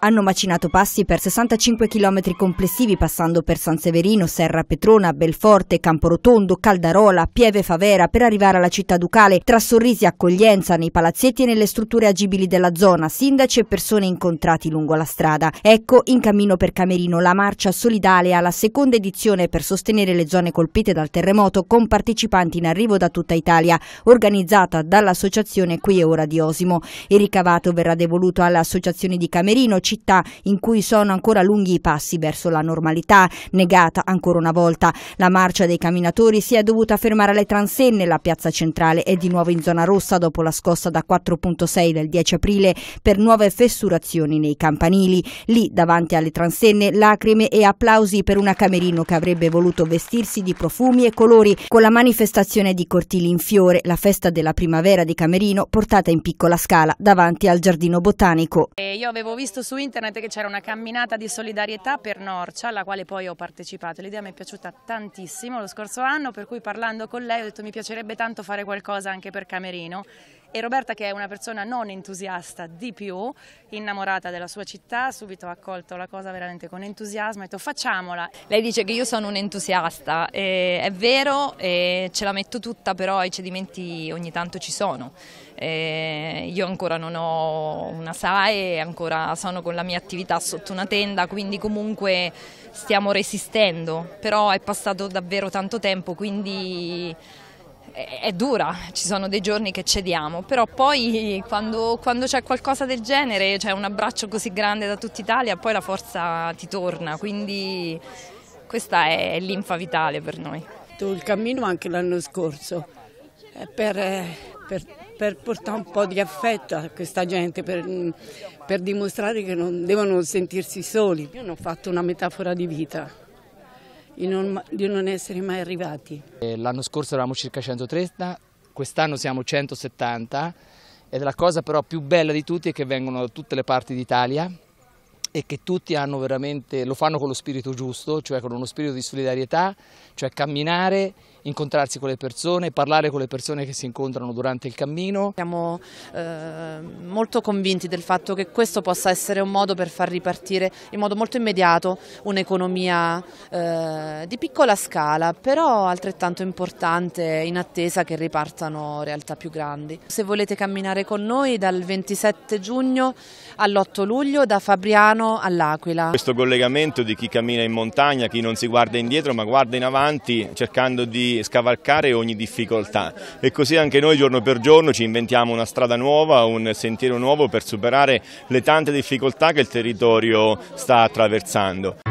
Hanno macinato passi per 65 km complessivi passando per San Severino, Serra Petrona, Belforte, Camporotondo, Caldarola, Pieve Favera per arrivare alla città ducale tra sorrisi e accoglienza nei palazzetti e nelle strutture agibili della zona, sindaci e persone incontrati lungo la strada. Ecco in cammino per Camerino la marcia solidale alla seconda edizione per sostenere le zone colpite dal terremoto con partecipanti in arrivo da tutta Italia, organizzata dall'associazione Qui e Ora di Osimo. Il ricavato verrà devoluto all'associazione di Camerino città in cui sono ancora lunghi i passi verso la normalità, negata ancora una volta. La marcia dei camminatori si è dovuta fermare alle transenne, la piazza centrale è di nuovo in zona rossa dopo la scossa da 4.6 del 10 aprile per nuove fessurazioni nei campanili. Lì davanti alle transenne lacrime e applausi per una Camerino che avrebbe voluto vestirsi di profumi e colori con la manifestazione di Cortili in fiore, la festa della primavera di Camerino portata in piccola scala davanti al giardino botanico. Eh, io avevo visto su internet che c'era una camminata di solidarietà per Norcia, alla quale poi ho partecipato. L'idea mi è piaciuta tantissimo lo scorso anno, per cui parlando con lei ho detto mi piacerebbe tanto fare qualcosa anche per Camerino e Roberta che è una persona non entusiasta di più, innamorata della sua città, subito ha accolto la cosa veramente con entusiasmo e ha detto facciamola. Lei dice che io sono un entusiasta, eh, è vero, eh, ce la metto tutta però i cedimenti ogni tanto ci sono, eh, io ancora non ho una SAE, ancora sono con la mia attività sotto una tenda, quindi comunque stiamo resistendo, però è passato davvero tanto tempo, quindi è dura, ci sono dei giorni che cediamo, però poi quando, quando c'è qualcosa del genere, c'è un abbraccio così grande da tutta Italia, poi la forza ti torna, quindi questa è l'infa vitale per noi. Il cammino anche l'anno scorso, eh, per, eh, per per portare un po' di affetto a questa gente, per, per dimostrare che non devono sentirsi soli. Io non ho fatto una metafora di vita. Di non, di non, essere mai arrivati. Eh, l'anno scorso eravamo circa 130, quest'anno siamo 170 e la cosa però più bella di tutti è che vengono da tutte le parti d'Italia e che tutti lo fanno con lo spirito giusto, cioè con uno spirito di solidarietà, cioè camminare, incontrarsi con le persone, parlare con le persone che si incontrano durante il cammino. Siamo eh, molto convinti del fatto che questo possa essere un modo per far ripartire in modo molto immediato un'economia eh, di piccola scala, però altrettanto importante in attesa che ripartano realtà più grandi. Se volete camminare con noi dal 27 giugno all'8 luglio da Fabriano all'Aquila. Questo collegamento di chi cammina in montagna, chi non si guarda indietro ma guarda in avanti cercando di scavalcare ogni difficoltà e così anche noi giorno per giorno ci inventiamo una strada nuova, un sentiero nuovo per superare le tante difficoltà che il territorio sta attraversando.